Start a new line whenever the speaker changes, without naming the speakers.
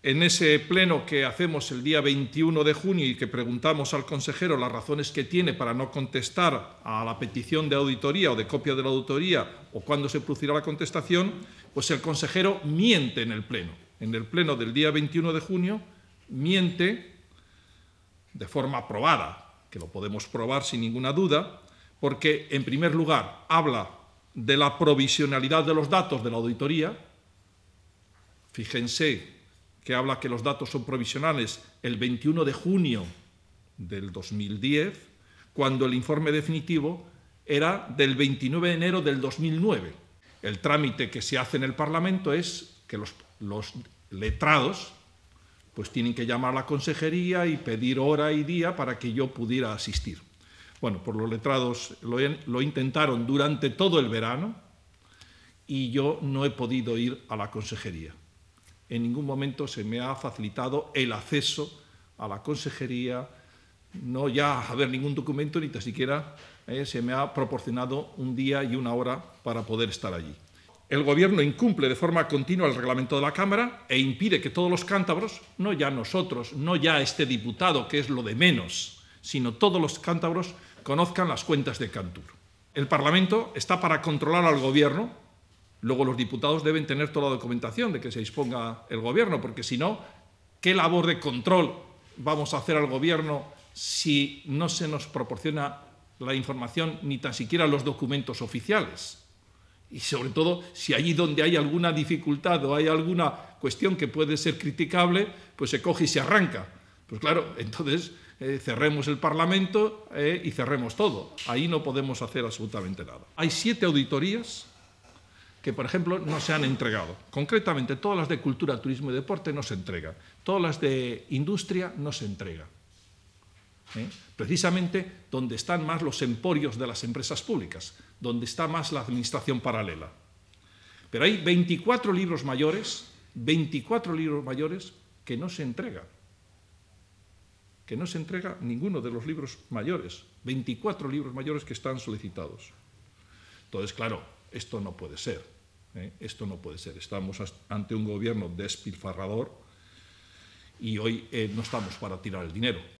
En ese pleno que hacemos el día 21 de junio y que preguntamos al consejero las razones que tiene para no contestar a la petición de auditoría o de copia de la auditoría o cuándo se producirá la contestación, pues el consejero miente en el pleno. En el pleno del día 21 de junio miente de forma probada, que lo podemos probar sin ninguna duda, porque en primer lugar habla de la provisionalidad de los datos de la auditoría. Fíjense que habla que los datos son provisionales, el 21 de junio del 2010, cuando el informe definitivo era del 29 de enero del 2009. El trámite que se hace en el Parlamento es que los, letrados pues tienen que llamar a la consejería y pedir hora y día para que yo pudiera asistir. Bueno, por los letrados lo intentaron durante todo el verano y yo no he podido ir a la consejería en ningún momento se me ha facilitado el acceso a la consejería, no ya a ver ningún documento, ni tan siquiera eh, se me ha proporcionado un día y una hora para poder estar allí. El Gobierno incumple de forma continua el reglamento de la Cámara e impide que todos los cántabros, no ya nosotros, no ya este diputado, que es lo de menos, sino todos los cántabros, conozcan las cuentas de Cantur. El Parlamento está para controlar al Gobierno Luego los diputados deben tener toda la documentación de que se disponga el gobierno, porque si no, ¿qué labor de control vamos a hacer al gobierno si no se nos proporciona la información ni tan siquiera los documentos oficiales? Y sobre todo, si allí donde hay alguna dificultad o hay alguna cuestión que puede ser criticable, pues se coge y se arranca. Pues claro, entonces eh, cerremos el Parlamento eh, y cerremos todo. Ahí no podemos hacer absolutamente nada. Hay siete auditorías que, por ejemplo, no se han entregado. Concretamente, todas las de cultura, turismo y deporte no se entregan. Todas las de industria no se entregan. ¿Eh? Precisamente donde están más los emporios de las empresas públicas, donde está más la administración paralela. Pero hay 24 libros mayores, 24 libros mayores que no se entregan. Que no se entrega ninguno de los libros mayores, 24 libros mayores que están solicitados. Entonces, claro, esto no puede ser. ¿eh? Esto no puede ser. Estamos ante un gobierno despilfarrador y hoy eh, no estamos para tirar el dinero.